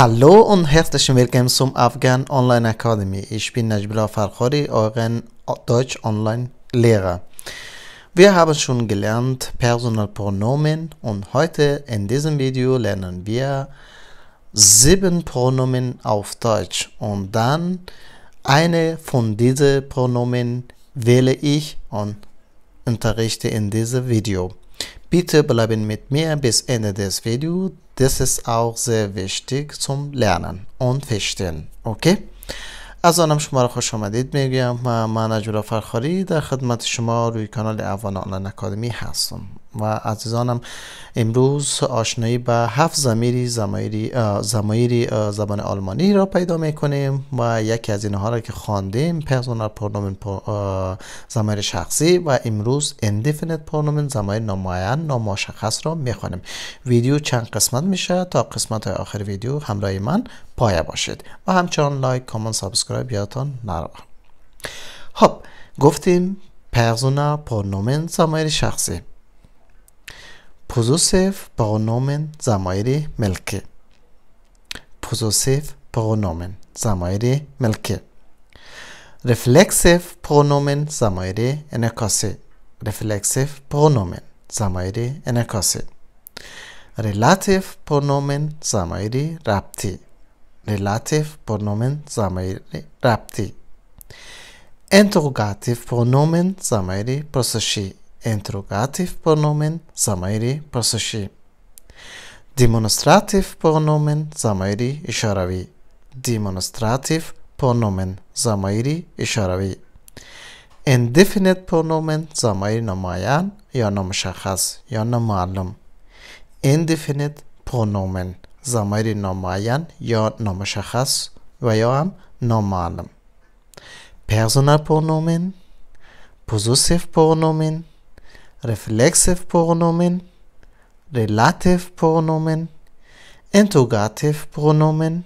Hallo und herzlich willkommen zum Afghan Online Academy. Ich bin Najbullah Farkhori, euren Deutsch Online Lehrer. Wir haben schon gelernt Personalpronomen und heute in diesem Video lernen wir sieben Pronomen auf Deutsch und dann eine von diesen Pronomen wähle ich und unterrichte in diesem Video. Bitte bleiben mit mir bis Ende des Videos, Das ist auch sehr wichtig zum Lernen und Verstehen. Okay? از آنم شما را خوش آمدید میگویم من نجورا فرخاری در خدمت شما روی کانال اوان آنلاین اکادمی هستم و عزیزانم امروز آشنایی به هفت زمیری زمیری زبان آلمانی را پیدا میکنیم و یکی از اینها را که خواندیم پرسونال پرنومن زمیر شخصی و امروز اندیفینیت پرنومن نمایان نامعین نامشخص را میخوانیم ویدیو چند قسمت میشه تا قسمت آخر ویدیو همراه من پایه باشید و همچنان لایک کامنت سابسکرایب یادتان نرو خب گفتیم پرسونال پرنومن زمیر شخصی پوزوسیف پرونومن زمایری ملکه پوزوسیف پرونومن زمایری ملکه رفلکسیف پرونومن زمایری انکاسی رفلکسیف پرونومن زمایری انکاسی ریلاتیف پرونومن زمایری رابطی ریلاتیف پرونومن زمایری رابطی انتروگاتیف پرونومن زمایری پروسشی Interrogativ نومن ضمیر پرسشی دیمونستراتیو پرنومن ضمیر اشاروی دیمونستراتیو پرنومن ضمیر اشاروی indefinite pronomen ضمیر نمایان یا نامشخص یا نامعلوم indefinite pronomen ضمیر نمایان یا نامشخص و یا هم نامعلوم personal pronomen possessive pronomen reflexive pronomen, relative pronomen, interrogative pronomen,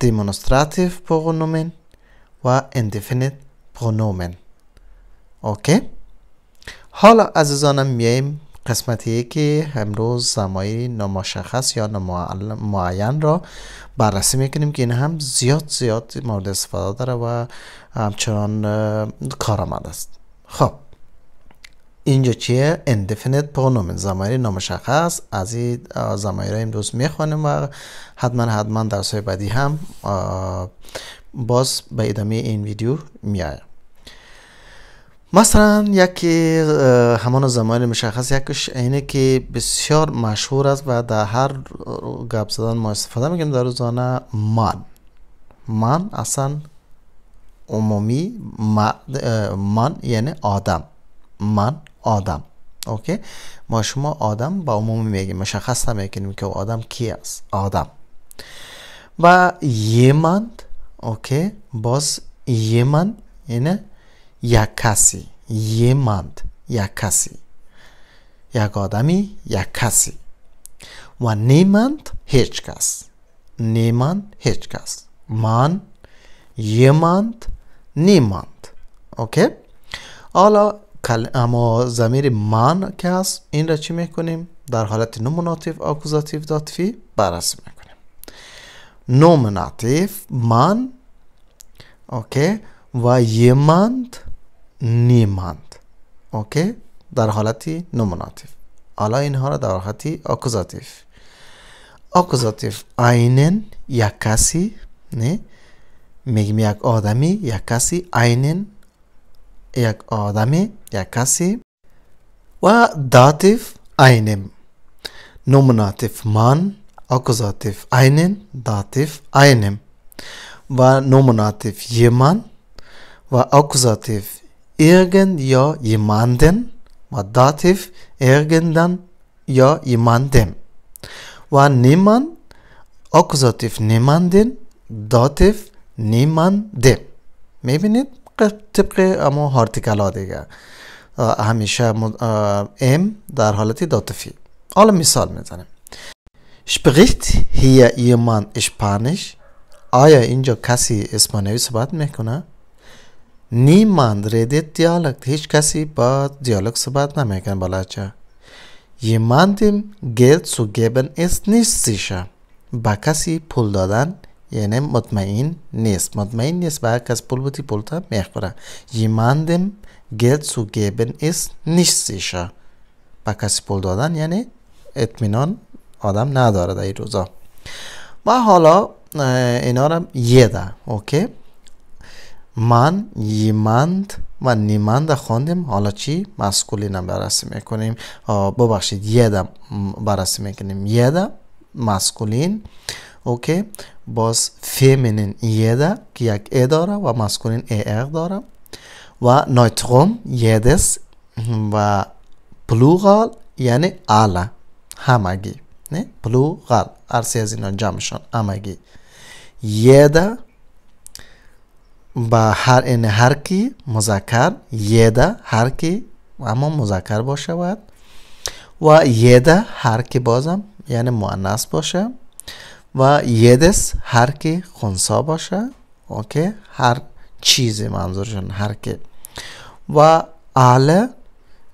demonstrative pronomen و indefinite pronomen اوکی حالا عزیزانم میایم قسمتی که امروز زمای نامشخص یا نامعین را بررسی میکنیم که این هم زیاد زیاد مورد استفاده داره و همچنان کارآمد است خب اینجا چیه indefinite پرونومن زمایر نامشخص از این زمایر دوست میخوانیم و حتما حتما در سای بعدی هم باز به ادامه این ویدیو میایم مثلا یکی همان زمایر مشخص یکش اینه که بسیار مشهور است و در هر گپ زدن ما استفاده میکنیم در روزانه من من اصلا عمومی من یعنی آدم من آدم اوکی ما شما آدم با عمومی میگیم مشخص نمیکنیم که آدم کی است آدم و یمند اوکی باز یمند یعنی یک کسی یمند یک کسی یک آدمی یک کسی و نیمند هیچ کس نیمند هیچ کس من یمند نیمند اوکی حالا کل اما زمیر من که هست این را چی میکنیم در حالت نومناتیف آکوزاتیف داتفی بررسی میکنیم نومناتیف من اوکی و یمند نیمند اوکی در حالتی نومناتیف حالا اینها را در حالت آکوزاتیف آکوزاتیف اینن یک کسی نه میگم یک آدمی یک کسی اینن jak آدمی jak کسی و داتیف einem nominativ man akkusativ einen dativ einem ve nominativ jemand ve akkusativ irgend ya jemanden ve dativ irgendden ya jemandem ve niemand akkusativ niemanden dativ niemandem. Mebinit? طبق اما هارتیکلا دیگه همیشه ام در حالت داتفی حالا مثال میزنیم شپغیت هی ایمان اشپانش آیا اینجا کسی اسپانیوی صحبت میکنه؟ نیمان ردیت دیالکت هیچ کسی با دیالکت صحبت نمیکنه بلاچه دیم گلد سو گبن است زیشه با کسی پول دادن یعنی مطمئن نیست مطمئن نیست و کس پول بودی پول تا میخوره یماندم گلد سو گیبن است نیست سیشا با کسی پول دادن یعنی اطمینان آدم نداره در این روزا و حالا اینا یه یه اوکی من یمند و نیمند خوندیم حالا چی مسکولین هم بررسی میکنیم ببخشید دا بررسی میکنیم یه دا مسکولین اوکی باز فیمنین یه ده که یک ای داره و مسکولین ای اق داره و نایتروم یدس و پلوغال یعنی آلا همگی نه پلوغال ارسی از اینا جمعشان همگی یده با هر این هر کی مذکر یده هر کی اما مذکر باشه باید و یده هر کی بازم یعنی مؤنث باشه و یدس هر که خونسا باشه اوکی هر چیزی منظورشون هر که و آله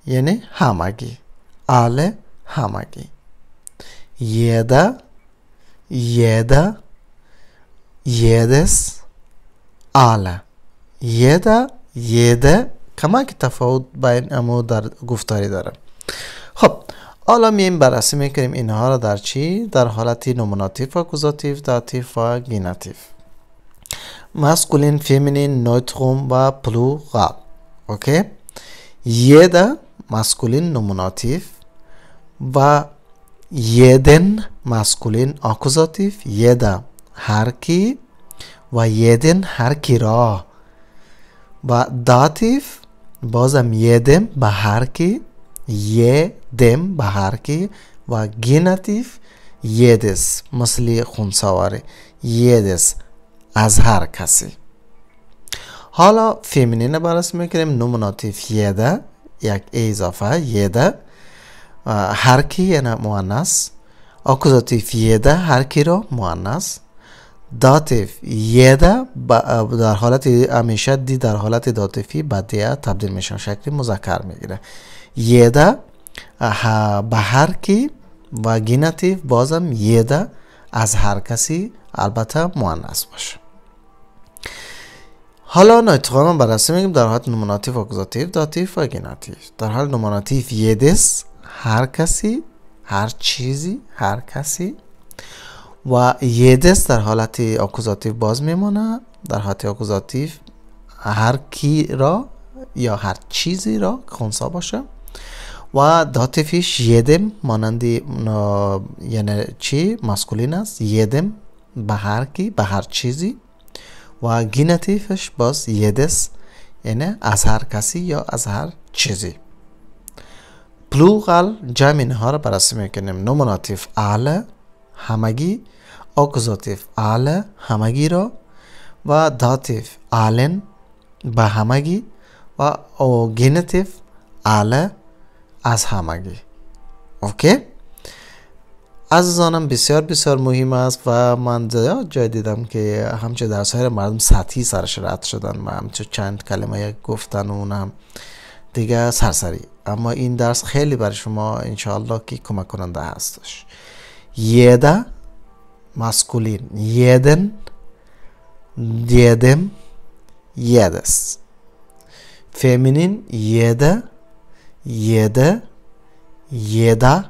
یعنی همگی آله همگی یدا یدا یدس آله یدا یده کمک تفاوت بین امو در گفتاری داره خب حالا میایم بررسی میکنیم اینها را در چی؟ در حالت نومناتیف و کوزاتیف، داتیف و گیناتیف مسکولین، فیمینین، نوتروم و پلورال. اوکی؟ ده مسکولین نومناتیف و یدن مسکولین اکوزاتیف یه هر کی و یدن هر کی را و داتیف بازم یدن به هرکی یه دم به هر کی و گیناتیف یه دس مثل خونسواره یه دس از هر کسی حالا فیمنین برس میکنیم نومناتیف یه ده یک ایزافه یه ده هر کی یعنی موانس اکوزاتیف یه ده هر کی رو موانس داتیف یه ده در حالت امیشه دی در حالت داتیفی بدیه تبدیل میشن شکلی مذکر میگیره یدا هر کی و گیناتیف بازم یدا از هر کسی البته مؤنث باشه حالا نایتخواه من بررسی میگیم در حالت و اکزاتیف داتیف و گیناتیف در حال نوماناتیف یدس هر کسی هر چیزی هر کسی و یدس در حالت اکوزاتیف باز میمانه در حالت اکوزاتیف هر کی را یا هر چیزی را خونسا باشه و داتفیش یدم مانندی یعنی چی مسکولین است یدم به هر کی به هر چیزی و گینتیفش باز یدس یعنی از هر کسی یا از هر چیزی پلوغل جمع اینها را بررسی میکنیم نومناتیف اعله همگی اکزاتیف اعله همگی را و داتیف آلن به همگی و گیناتیف اعله از همگی اوکی عزیزانم بسیار بسیار مهم است و من زیاد جای دیدم که همچه در سایر مردم سطحی سرش رد شدن و همچه چند کلمه گفتن اونم دیگه سرسری اما این درس خیلی برای شما انشاءالله که کمک کننده هستش یده مسکولین یدن دیدم یدست فمینین یده jede, jeder,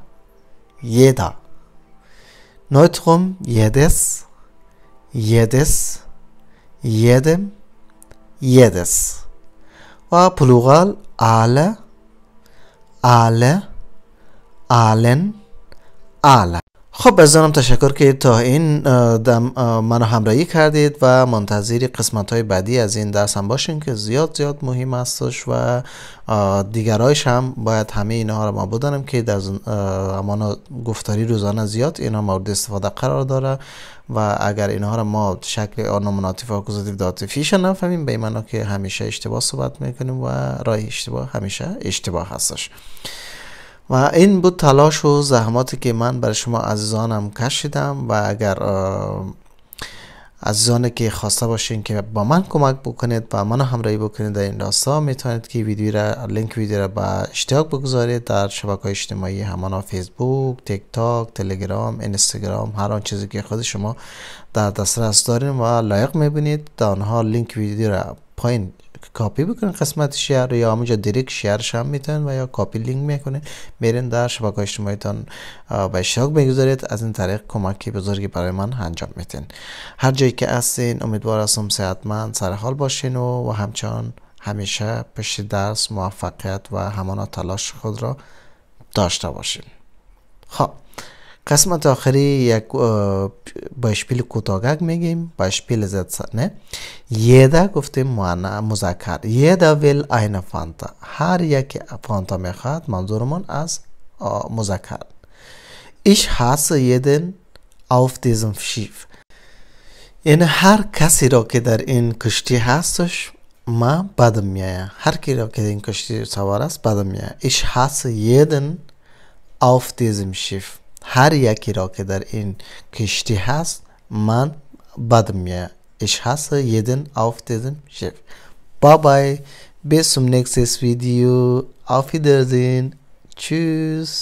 jeder. Neutrum jedes, jedes, jedem, jedes. Ve plural alle, alle, allen, alle. خب از تشکر که تا این منو همراهی کردید و منتظر قسمت های بعدی از این درس هم باشین که زیاد زیاد مهم هستش و دیگرایش هم باید همه اینها رو ما بدانم که در امان گفتاری روزانه زیاد اینا مورد استفاده قرار داره و اگر اینها رو ما شکل نومناتیف اکوزاتیو داتفیش نفهمیم به این معنا که همیشه اشتباه صحبت میکنیم و راه اشتباه همیشه اشتباه هستش و این بود تلاش و زحماتی که من برای شما عزیزانم کشیدم و اگر عزیزانی که خواسته باشین که با من کمک بکنید و منو همراهی بکنید در این راستا میتونید که ویدیو را لینک ویدیو را به اشتراک بگذارید در شبکه اجتماعی همانا فیسبوک تیک تاک تلگرام اینستاگرام هر آن چیزی که خود شما در دسترس دارین و لایق میبینید در آنها لینک ویدیو را پایین کاپی بکنن قسمت شعر رو یا همونجا دیرک شعرش هم و یا کاپی لینک میکنه میرین در شبکه اجتماعیتان به اشتراک بگذارید از این طریق کمکی بزرگی برای من انجام میتین هر جایی که هستین امیدوار هستم صحتمند سرحال باشین و, و همچنان همیشه پشت درس موفقیت و همانا تلاش خود را داشته باشین خب قسمت آخری یک بشپیل کوتاگک میگیم باشپیل زد سنه یدا گفتیم مزاکر. یه دا ویل این فانتا هر یک فانتا میخواد منظورمون از مذکر ایش حس یدن auf دیزم شیف. یعنی هر کسی را که در این کشتی هستش ما بدم میایه هر کی را که در این کشتی سوار است بدم میایه ایش حس یدن auf دیزم شیف. هر یکی را که در این کشتی هست من بد میه اش هست یدن آف دیدن شف با بای بیسم نیکسیس ویدیو آفی دردین چوز